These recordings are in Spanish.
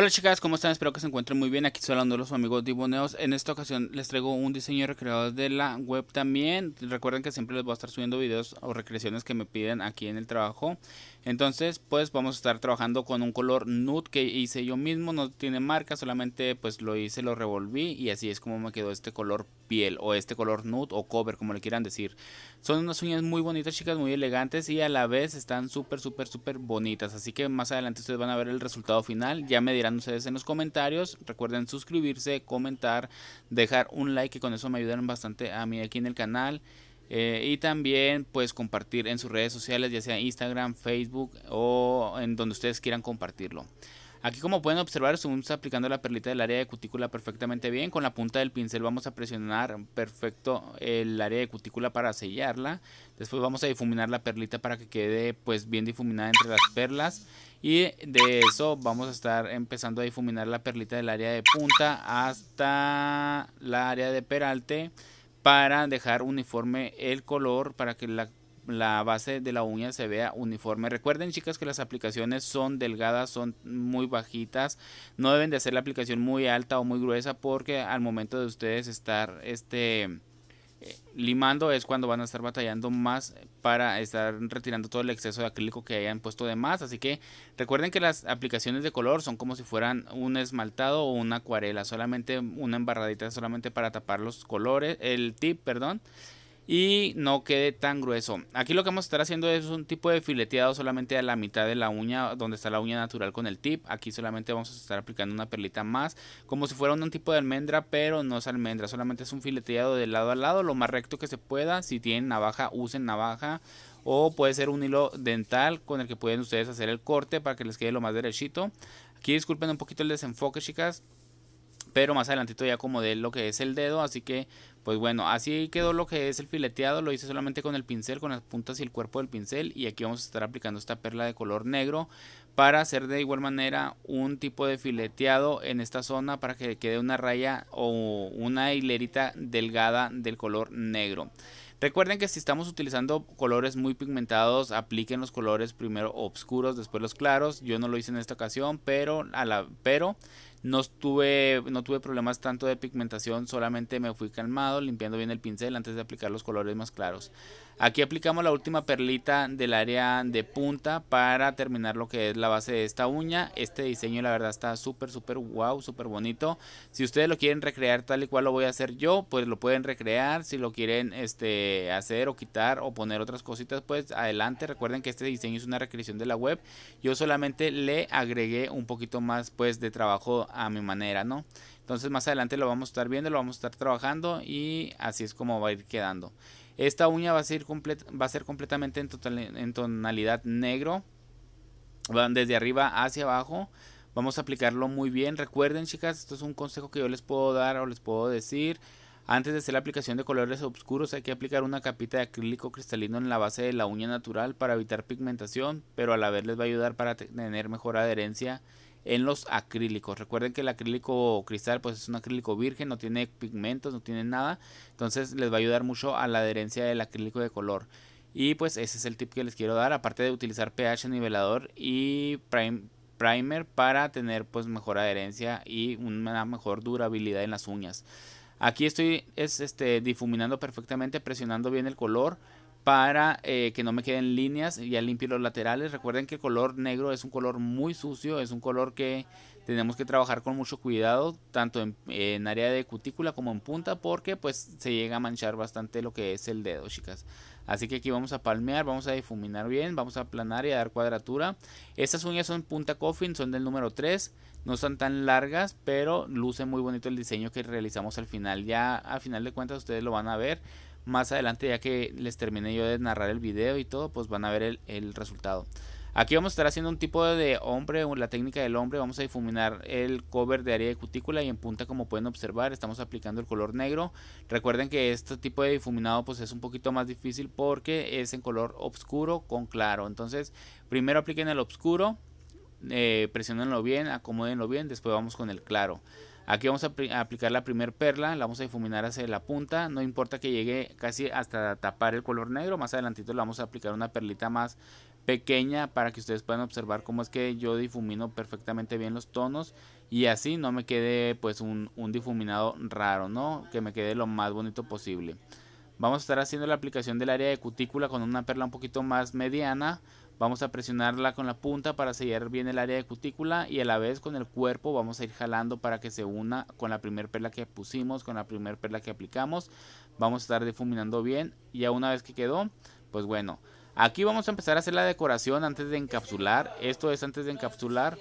Hola chicas, ¿cómo están? Espero que se encuentren muy bien. Aquí estoy hablando de los amigos Diboneos. En esta ocasión les traigo un diseño recreado de la web también. Recuerden que siempre les voy a estar subiendo videos o recreaciones que me piden aquí en el trabajo. Entonces, pues vamos a estar trabajando con un color nude que hice yo mismo. No tiene marca, solamente pues lo hice, lo revolví y así es como me quedó este color piel o este color nude o cover, como le quieran decir. Son unas uñas muy bonitas, chicas, muy elegantes y a la vez están súper, súper, súper bonitas. Así que más adelante ustedes van a ver el resultado final. Ya me dirán ustedes en los comentarios. Recuerden suscribirse, comentar, dejar un like que con eso me ayudaron bastante a mí aquí en el canal. Eh, y también pues compartir en sus redes sociales, ya sea Instagram, Facebook o en donde ustedes quieran compartirlo. Aquí como pueden observar estamos aplicando la perlita del área de cutícula perfectamente bien. Con la punta del pincel vamos a presionar perfecto el área de cutícula para sellarla. Después vamos a difuminar la perlita para que quede pues bien difuminada entre las perlas. Y de eso vamos a estar empezando a difuminar la perlita del área de punta hasta la área de peralte para dejar uniforme el color para que la, la base de la uña se vea uniforme. Recuerden chicas que las aplicaciones son delgadas, son muy bajitas. No deben de hacer la aplicación muy alta o muy gruesa porque al momento de ustedes estar este limando es cuando van a estar batallando más para estar retirando todo el exceso de acrílico que hayan puesto de más. Así que recuerden que las aplicaciones de color son como si fueran un esmaltado o una acuarela, solamente una embarradita solamente para tapar los colores, el tip, perdón y no quede tan grueso. Aquí lo que vamos a estar haciendo es un tipo de fileteado solamente a la mitad de la uña, donde está la uña natural con el tip. Aquí solamente vamos a estar aplicando una perlita más, como si fuera un tipo de almendra, pero no es almendra, solamente es un fileteado de lado a lado, lo más recto que se pueda. Si tienen navaja, usen navaja. O puede ser un hilo dental con el que pueden ustedes hacer el corte para que les quede lo más derechito. Aquí disculpen un poquito el desenfoque, chicas pero más adelantito ya de lo que es el dedo, así que pues bueno, así quedó lo que es el fileteado, lo hice solamente con el pincel, con las puntas y el cuerpo del pincel y aquí vamos a estar aplicando esta perla de color negro para hacer de igual manera un tipo de fileteado en esta zona para que quede una raya o una hilerita delgada del color negro. Recuerden que si estamos utilizando colores muy pigmentados, apliquen los colores primero oscuros, después los claros. Yo no lo hice en esta ocasión, pero, a la, pero no tuve, no tuve problemas tanto de pigmentación, solamente me fui calmado, limpiando bien el pincel antes de aplicar los colores más claros. Aquí aplicamos la última perlita del área de punta para terminar lo que es la base de esta uña. Este diseño la verdad está súper, súper wow, súper bonito. Si ustedes lo quieren recrear tal y cual lo voy a hacer yo, pues lo pueden recrear. Si lo quieren este, hacer o quitar o poner otras cositas, pues adelante. Recuerden que este diseño es una recreación de la web. Yo solamente le agregué un poquito más pues de trabajo a mi manera, ¿no? Entonces más adelante lo vamos a estar viendo, lo vamos a estar trabajando y así es como va a ir quedando. Esta uña va a ser, completamente en, en tonalidad negro, van desde arriba hacia abajo. Vamos a aplicarlo muy bien. Recuerden chicas, esto es un consejo que yo les puedo dar o les puedo decir. Antes de hacer la aplicación de colores oscuros hay que aplicar una capita de acrílico cristalino en la base de la uña natural para evitar pigmentación, pero a la vez les va a ayudar para tener mejor adherencia en los acrílicos. Recuerden que el acrílico cristal pues es un acrílico virgen, no tiene pigmentos, no tiene nada. Entonces les va a ayudar mucho a la adherencia del acrílico de color. Y pues ese es el tip que les quiero dar, aparte de utilizar pH nivelador y primer para tener pues mejor adherencia y una mejor durabilidad en las uñas. Aquí estoy es, este, difuminando perfectamente, presionando bien el color para eh, que no me queden líneas, y ya limpio los laterales. Recuerden que el color negro es un color muy sucio, es un color que tenemos que trabajar con mucho cuidado, tanto en, área de cutícula como en punta, porque pues se llega a manchar bastante lo que es el dedo, chicas. Así que aquí vamos a palmear, vamos a difuminar bien, vamos a aplanar y a dar cuadratura. Estas uñas son punta coffin, son del número 3, no son tan largas, pero luce muy bonito el diseño que realizamos al final. Ya al final de cuentas ustedes lo van a ver más adelante, ya que les termine yo de narrar el video y todo, pues van a ver el, resultado. Aquí vamos a estar haciendo un tipo de hombre, la técnica del hombre. Vamos a difuminar el cover de área de cutícula y en punta, como pueden observar, estamos aplicando el color negro. Recuerden que este tipo de difuminado pues es un poquito más difícil porque es en color oscuro con claro. Entonces, primero apliquen el oscuro, eh, presionenlo bien, acomódenlo bien, después vamos con el claro. Aquí vamos a, aplicar la primera perla, la vamos a difuminar hacia la punta, no importa que llegue casi hasta tapar el color negro, más adelantito le vamos a aplicar una perlita más pequeña para que ustedes puedan observar cómo es que yo difumino perfectamente bien los tonos y así no me quede pues un, un, difuminado raro, ¿no? Que me quede lo más bonito posible. Vamos a estar haciendo la aplicación del área de cutícula con una perla un poquito más mediana Vamos a presionarla con la punta para sellar bien el área de cutícula y a la vez con el cuerpo vamos a ir jalando para que se una con la primera perla que pusimos, con la primera perla que aplicamos. Vamos a estar difuminando bien y ya una vez que quedó, pues bueno. Aquí vamos a empezar a hacer la decoración antes de encapsular. Esto es antes de encapsular.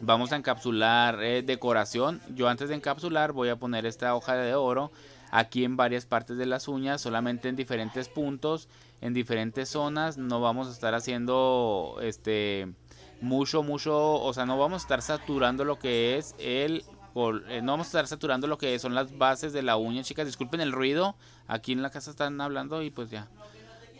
Vamos a encapsular eh, decoración. Yo antes de encapsular voy a poner esta hoja de oro aquí en varias partes de las uñas, solamente en diferentes puntos, en diferentes zonas, no vamos a estar haciendo este mucho, mucho, o sea, no vamos a estar saturando lo que es el, eh, no vamos a estar saturando lo que son las bases de la uña, chicas, disculpen el ruido, aquí en la casa están hablando y pues ya.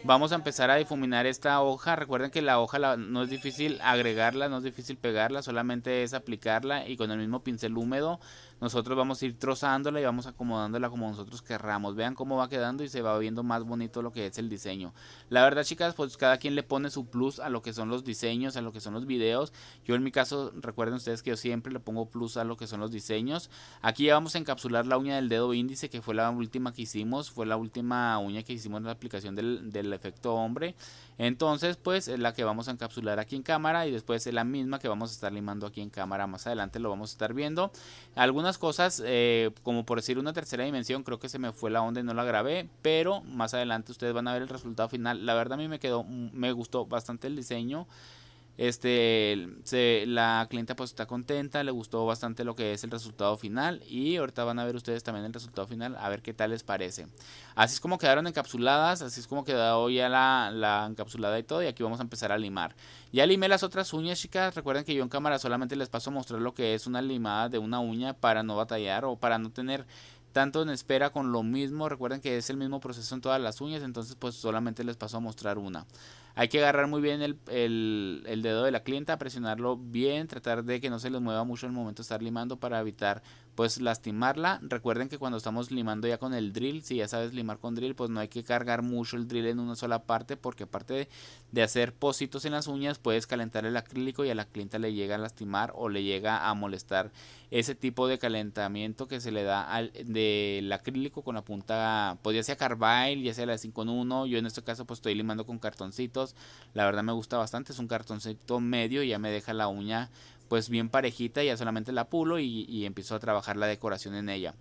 Vamos a empezar a difuminar esta hoja. Recuerden que la hoja no es difícil agregarla, no es difícil pegarla, solamente es aplicarla y con el mismo pincel húmedo nosotros vamos a ir trozándola y vamos acomodándola como nosotros querramos. Vean cómo va quedando y se va viendo más bonito lo que es el diseño. La verdad, chicas, pues cada quien le pone su plus a lo que son los diseños, a lo que son los videos. Yo en mi caso, recuerden ustedes que yo siempre le pongo plus a lo que son los diseños. Aquí ya vamos a encapsular la uña del dedo índice, que fue la última que hicimos. Fue la última uña que hicimos en la aplicación del, del efecto hombre. Entonces, pues es la que vamos a encapsular aquí en cámara y después es la misma que vamos a estar limando aquí en cámara. Más adelante lo vamos a estar viendo. Algunas cosas, eh, como por decir una tercera dimensión, creo que se me fue la onda y no la grabé, pero más adelante ustedes van a ver el resultado final. La verdad a mí me quedó, me gustó bastante el diseño. Este, la clienta pues está contenta, le gustó bastante lo que es el resultado final y ahorita van a ver ustedes también el resultado final, a ver qué tal les parece. Así es como quedaron encapsuladas, así es como quedó ya la, la encapsulada y todo y aquí vamos a empezar a limar. Ya limé las otras uñas chicas, recuerden que yo en cámara solamente les paso a mostrar lo que es una limada de una uña para no batallar o para no tener tanto en espera con lo mismo. Recuerden que es el mismo proceso en todas las uñas, entonces pues solamente les paso a mostrar una. Hay que agarrar muy bien el, dedo de la clienta, presionarlo bien, tratar de que no se les mueva mucho el momento de estar limando para evitar pues lastimarla. Recuerden que cuando estamos limando ya con el drill, si ya sabes limar con drill, pues no hay que cargar mucho el drill en una sola parte, porque aparte de, hacer positos en las uñas, puedes calentar el acrílico y a la clienta le llega a lastimar o le llega a molestar ese tipo de calentamiento que se le da al, del acrílico con la punta, pues ya sea carbide, ya sea la de 5 en 1, yo en este caso pues estoy limando con cartoncitos, la verdad me gusta bastante, es un cartoncito medio y ya me deja la uña pues bien parejita, ya solamente la pulo y, empiezo a trabajar la decoración en ella.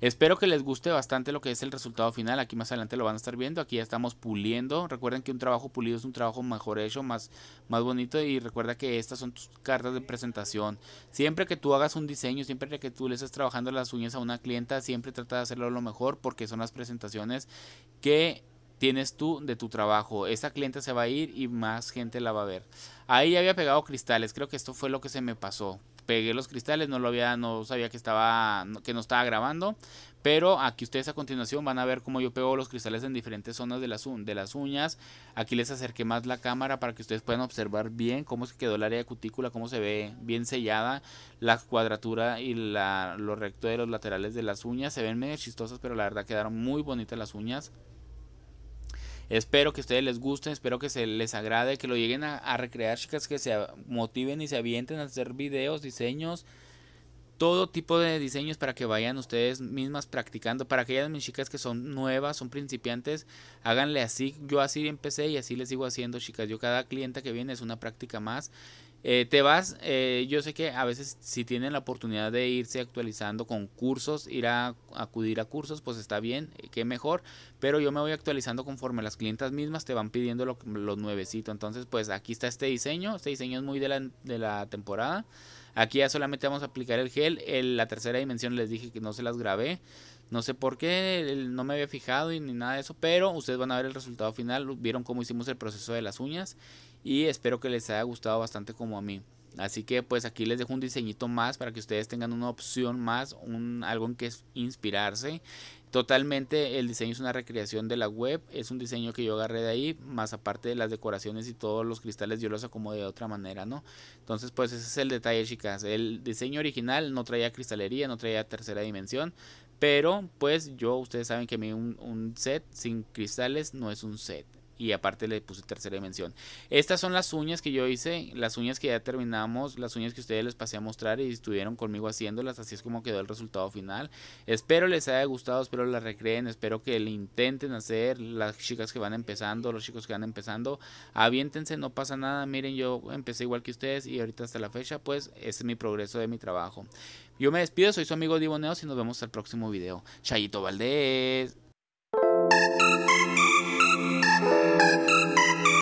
Espero que les guste bastante lo que es el resultado final. Aquí más adelante lo van a estar viendo. Aquí ya estamos puliendo. Recuerden que un trabajo pulido es un trabajo mejor hecho, más, más bonito. Y recuerda que estas son tus cartas de presentación. Siempre que tú hagas un diseño, siempre que tú le estés trabajando las uñas a una clienta, siempre trata de hacerlo lo mejor porque son las presentaciones que tienes tú de tu trabajo. Esa cliente se va a ir y más gente la va a ver. Ahí había pegado cristales, creo que esto fue lo que se me pasó. Pegué los cristales, no lo había, no sabía que estaba, que no estaba grabando. Pero aquí ustedes a continuación van a ver cómo yo pego los cristales en diferentes zonas de las, de las uñas. Aquí les acerqué más la cámara para que ustedes puedan observar bien cómo se quedó el área de cutícula, cómo se ve bien sellada. La cuadratura y la, lo recto de los laterales de las uñas se ven medio chistosas, pero la verdad quedaron muy bonitas las uñas. Espero que a ustedes les guste, espero que se les agrade, que lo lleguen a, recrear, chicas, que se motiven y se avienten a hacer videos, diseños, todo tipo de diseños para que vayan ustedes mismas practicando. Para aquellas mis chicas que son nuevas, son principiantes, háganle así. Yo así empecé y así les sigo haciendo, chicas. Yo cada cliente que viene es una práctica más. Eh, te vas, eh, yo sé que a veces si tienen la oportunidad de irse actualizando con cursos, ir a acudir a cursos, pues está bien, eh, qué mejor, pero yo me voy actualizando conforme las clientas mismas te van pidiendo Los nuevecitos, Entonces, pues aquí está este diseño, este diseño es muy de la, temporada. Aquí ya solamente vamos a aplicar el gel, en la tercera dimensión les dije que no se las grabé. No sé por qué, no me había fijado y ni nada de eso, pero ustedes van a ver el resultado final, vieron cómo hicimos el proceso de las uñas y espero que les haya gustado bastante como a mí. Así que pues aquí les dejo un diseñito más para que ustedes tengan una opción más, un, algo en que inspirarse. Totalmente el diseño es una recreación de la web, es un diseño que yo agarré de ahí, más aparte de las decoraciones y todos los cristales yo los acomodé de otra manera, ¿no? Entonces pues ese es el detalle chicas, el diseño original no traía cristalería, no traía tercera dimensión, pero pues yo, ustedes saben que a mí un set sin cristales no es un set y aparte le puse tercera dimensión. Estas son las uñas que yo hice, las uñas que ya terminamos, las uñas que ustedes les pasé a mostrar y estuvieron conmigo haciéndolas, así es como quedó el resultado final. Espero les haya gustado, espero las recreen, espero que le intenten hacer, las chicas que van empezando, los chicos que van empezando, aviéntense, no pasa nada, miren, yo empecé igual que ustedes y ahorita hasta la fecha, pues ese es mi progreso de mi trabajo. Yo me despido, soy su amigo Diboneos y nos vemos al próximo video. Chayito Valdés.